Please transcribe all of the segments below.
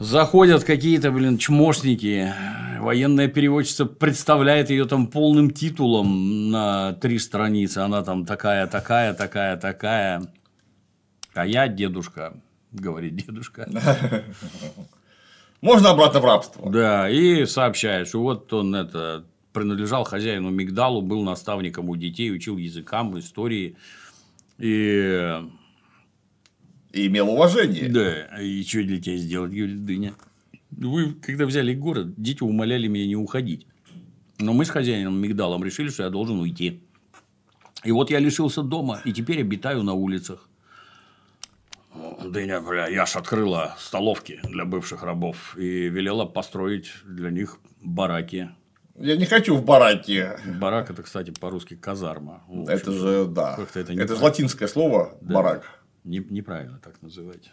Заходят какие-то, блин, чмошники. Военная переводчица представляет ее там полным титулом на три страницы. Она там такая, такая, такая, такая. А я дедушка, говорит дедушка. Можно обратно в рабство. Да, и сообщает, что вот он это принадлежал хозяину Мигдалу, был наставником у детей, учил языкам, истории. И и имел уважение. Да, и а что для тебя сделать, говорит Дыня? Вы, когда взяли город, дети умоляли меня не уходить. Но мы с хозяином Мигдалом решили, что я должен уйти. И вот я лишился дома, и теперь обитаю на улицах. Дыня, бля, я ж открыла столовки для бывших рабов и велела построить для них бараки. Я не хочу в бараке. Барак – это, кстати, по-русски казарма. Общем, это же, да. Это, это же латинское слово да. «барак». Не, неправильно так называть.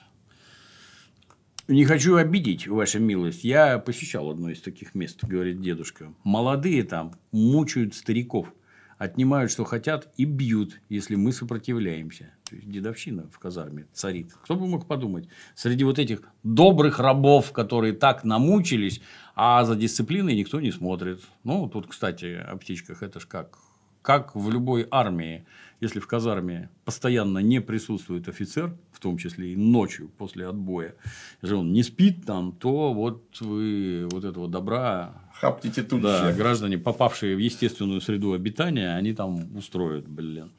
Не хочу обидеть, ваша милость. Я посещал одно из таких мест, говорит дедушка. Молодые там мучают стариков, отнимают, что хотят, и бьют, если мы сопротивляемся. То есть, дедовщина в казарме царит. Кто бы мог подумать, среди вот этих добрых рабов, которые так намучились, а за дисциплиной никто не смотрит. Ну, тут, кстати, о птичках это ж как как в любой армии, если в казарме постоянно не присутствует офицер, в том числе и ночью после отбоя, если он не спит там, то вот вы вот этого добра... Хаптите тут да, же. граждане, попавшие в естественную среду обитания, они там устроят, блин.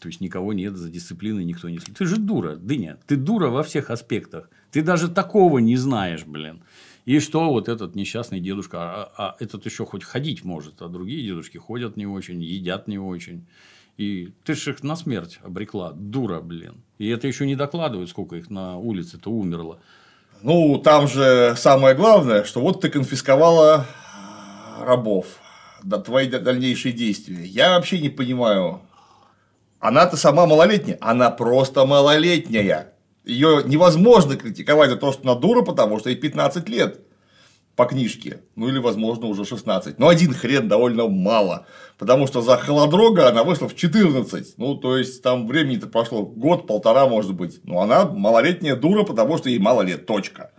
То есть, никого нет, за дисциплиной никто не следит. Ты же дура, Дыня. Ты дура во всех аспектах. Ты даже такого не знаешь, блин. И что вот этот несчастный дедушка, а, а, а этот еще хоть ходить может, а другие дедушки ходят не очень, едят не очень. И ты же их на смерть обрекла, дура, блин. И это еще не докладывают, сколько их на улице-то умерло. Ну, там же самое главное, что вот ты конфисковала а, рабов. Да, твои дальнейшие действия. Я вообще не понимаю. Она-то сама малолетняя. Она просто малолетняя. Ее невозможно критиковать за то, что она дура, потому что ей 15 лет по книжке. Ну или, возможно, уже 16. Но один хрен довольно мало. Потому что за холодрога она вышла в 14. Ну, то есть там времени-то прошло год-полтора, может быть. Но она малолетняя дура, потому что ей мало лет. Точка.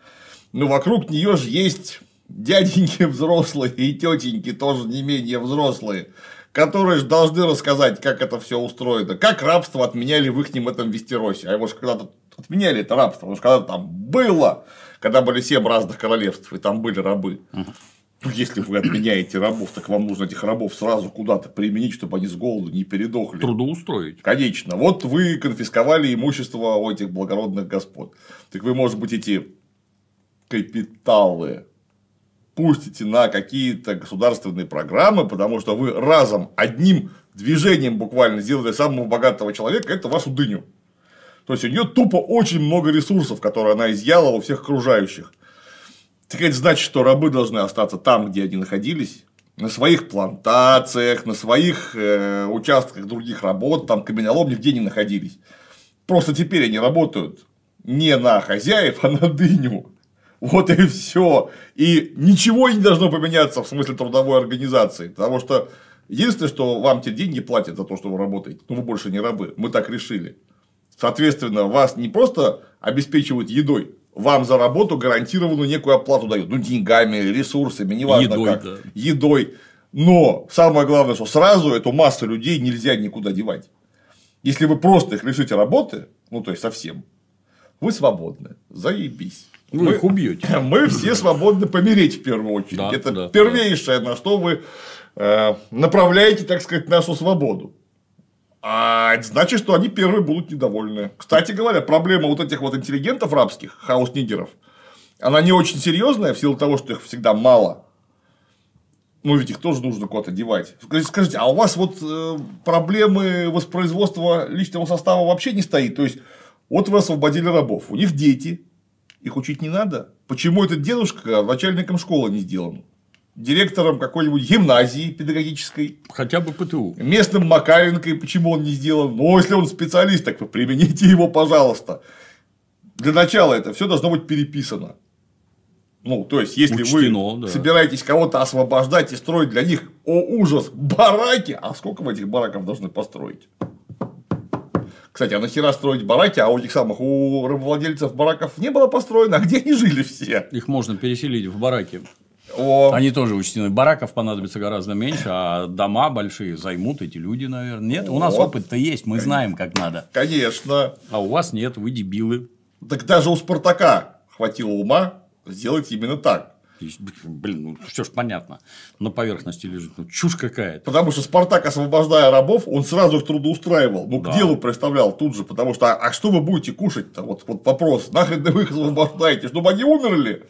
Но ну, вокруг нее же есть дяденьки взрослые и тетеньки тоже не менее взрослые, которые же должны рассказать, как это все устроено, как рабство отменяли в ихнем этом Вестеросе, а его же когда-то отменяли это рабство, потому что когда там было, когда были семь разных королевств, и там были рабы, ну, если вы отменяете рабов, так вам нужно этих рабов сразу куда-то применить, чтобы они с голоду не передохли. Трудоустроить. Конечно. Вот вы конфисковали имущество у этих благородных господ. Так вы, может быть, эти капиталы пустите на какие-то государственные программы, потому что вы разом, одним движением буквально сделали самого богатого человека, это вашу дыню. То есть, у нее тупо очень много ресурсов, которые она изъяла у всех окружающих. Так это значит, что рабы должны остаться там, где они находились, на своих плантациях, на своих э, участках других работ, там каменоломни нигде не находились. Просто теперь они работают не на хозяев, а на дыню. Вот и все. И ничего не должно поменяться в смысле трудовой организации. Потому что единственное, что вам те деньги платят за то, что вы работаете, ну вы больше не рабы. Мы так решили. Соответственно, вас не просто обеспечивают едой, вам за работу гарантированную некую оплату дают. Ну, деньгами, ресурсами, неважно едой, как. Да. Едой. Но самое главное, что сразу эту массу людей нельзя никуда девать. Если вы просто их лишите работы, ну, то есть совсем, вы свободны. Заебись. Вы ну, мы, их убьете. Мы все свободны помереть в первую очередь. Да, Это да, первейшее, да. на что вы э, направляете, так сказать, нашу свободу. А это значит, что они первые будут недовольны. Кстати говоря, проблема вот этих вот интеллигентов рабских, хаос-нигеров, она не очень серьезная в силу того, что их всегда мало. Ну, ведь их тоже нужно куда-то девать. Скажите, а у вас вот э, проблемы воспроизводства личного состава вообще не стоит? То есть, вот вы освободили рабов, у них дети, их учить не надо. Почему этот дедушка начальником школы не сделан? директором какой-нибудь гимназии педагогической. Хотя бы ПТУ. Местным Макаренко, почему он не сделан. Ну, если он специалист, так вы примените его, пожалуйста. Для начала это все должно быть переписано. Ну, то есть, если Учтено, вы да. собираетесь кого-то освобождать и строить для них, о ужас, бараки, а сколько вы этих бараков должны построить? Кстати, а нахера строить бараки, а у этих самых, у рабовладельцев бараков не было построено, а где они жили все? Их можно переселить в бараки. О... Они тоже учтены. Бараков понадобится гораздо меньше, а дома большие займут эти люди, наверное. Нет, вот. у нас опыт-то есть, мы знаем, как надо. Конечно. А у вас нет, вы дебилы. Так даже у Спартака хватило ума сделать именно так. Блин, ну все ж понятно. На поверхности лежит. Ну, чушь какая-то. Потому что Спартак, освобождая рабов, он сразу их трудоустраивал. Ну, да. к делу представлял тут же. Потому что, а, а что вы будете кушать-то? Вот, вот вопрос. Нахрен вы их освобождаете? Чтобы они умерли?